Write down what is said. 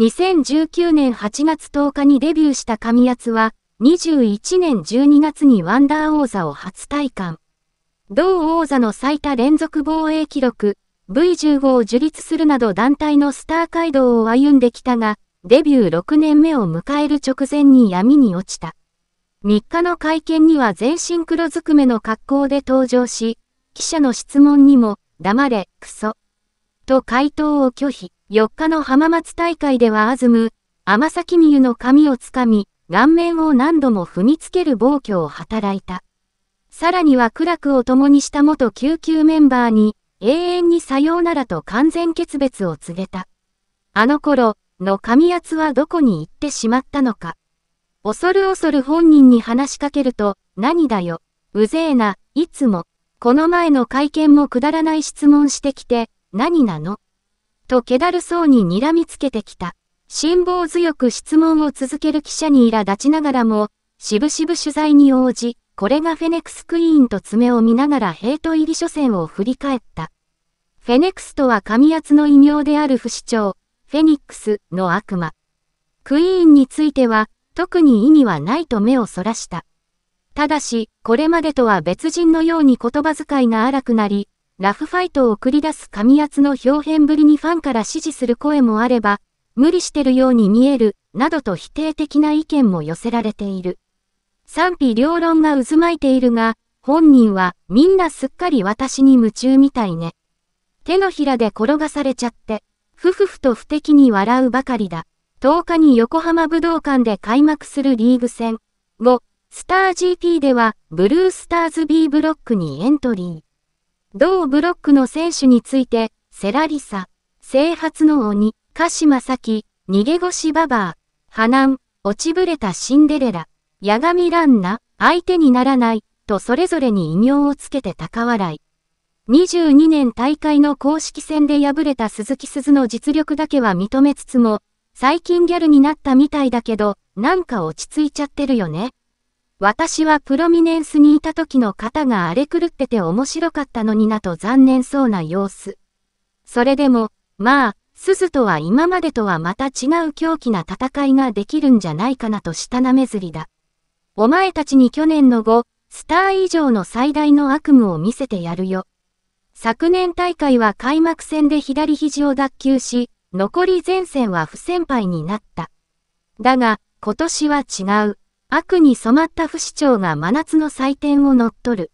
2019年8月10日にデビューした神谷は、21年12月にワンダー王座を初体感。同王座の最多連続防衛記録、V15 を樹立するなど団体のスター街道を歩んできたが、デビュー6年目を迎える直前に闇に落ちた。3日の会見には全身黒ずくめの格好で登場し、記者の質問にも、黙れ、クソ。と回答を拒否。4日の浜松大会ではアズム、天崎美優の髪をつかみ、顔面を何度も踏みつける暴挙を働いた。さらには苦楽を共にした元救急メンバーに、永遠にさようならと完全決別を告げた。あの頃の神圧はどこに行ってしまったのか。恐る恐る本人に話しかけると、何だよ、うぜえな、いつも、この前の会見もくだらない質問してきて、何なのと気だるそうに睨みつけてきた。辛抱強く質問を続ける記者に苛立ちながらも、しぶしぶ取材に応じ、これがフェネクスクイーンと爪を見ながらヘイト入り初戦を振り返った。フェネクスとは神圧の異名である不死鳥、フェニックスの悪魔。クイーンについては、特に意味はないと目をそらした。ただし、これまでとは別人のように言葉遣いが荒くなり、ラフファイトを繰り出す神圧の表現ぶりにファンから支持する声もあれば、無理してるように見える、などと否定的な意見も寄せられている。賛否両論が渦巻いているが、本人はみんなすっかり私に夢中みたいね。手のひらで転がされちゃって、ふふふと不敵に笑うばかりだ。10日に横浜武道館で開幕するリーグ戦。5、スター GP ではブルースターズ B ブロックにエントリー。同ブロックの選手について、セラリサ、聖発の鬼、鹿島咲、逃げ腰ババア、花ん、落ちぶれたシンデレラ、八神ランナ、相手にならない、とそれぞれに異名をつけて高笑い。22年大会の公式戦で敗れた鈴木鈴の実力だけは認めつつも、最近ギャルになったみたいだけど、なんか落ち着いちゃってるよね。私はプロミネンスにいた時の方が荒れ狂ってて面白かったのになと残念そうな様子。それでも、まあ、鈴とは今までとはまた違う狂気な戦いができるんじゃないかなとしたなめずりだ。お前たちに去年の後、スター以上の最大の悪夢を見せてやるよ。昨年大会は開幕戦で左肘を脱臼し、残り前線は不先輩になった。だが、今年は違う。悪に染まった不死鳥が真夏の祭典を乗っ取る。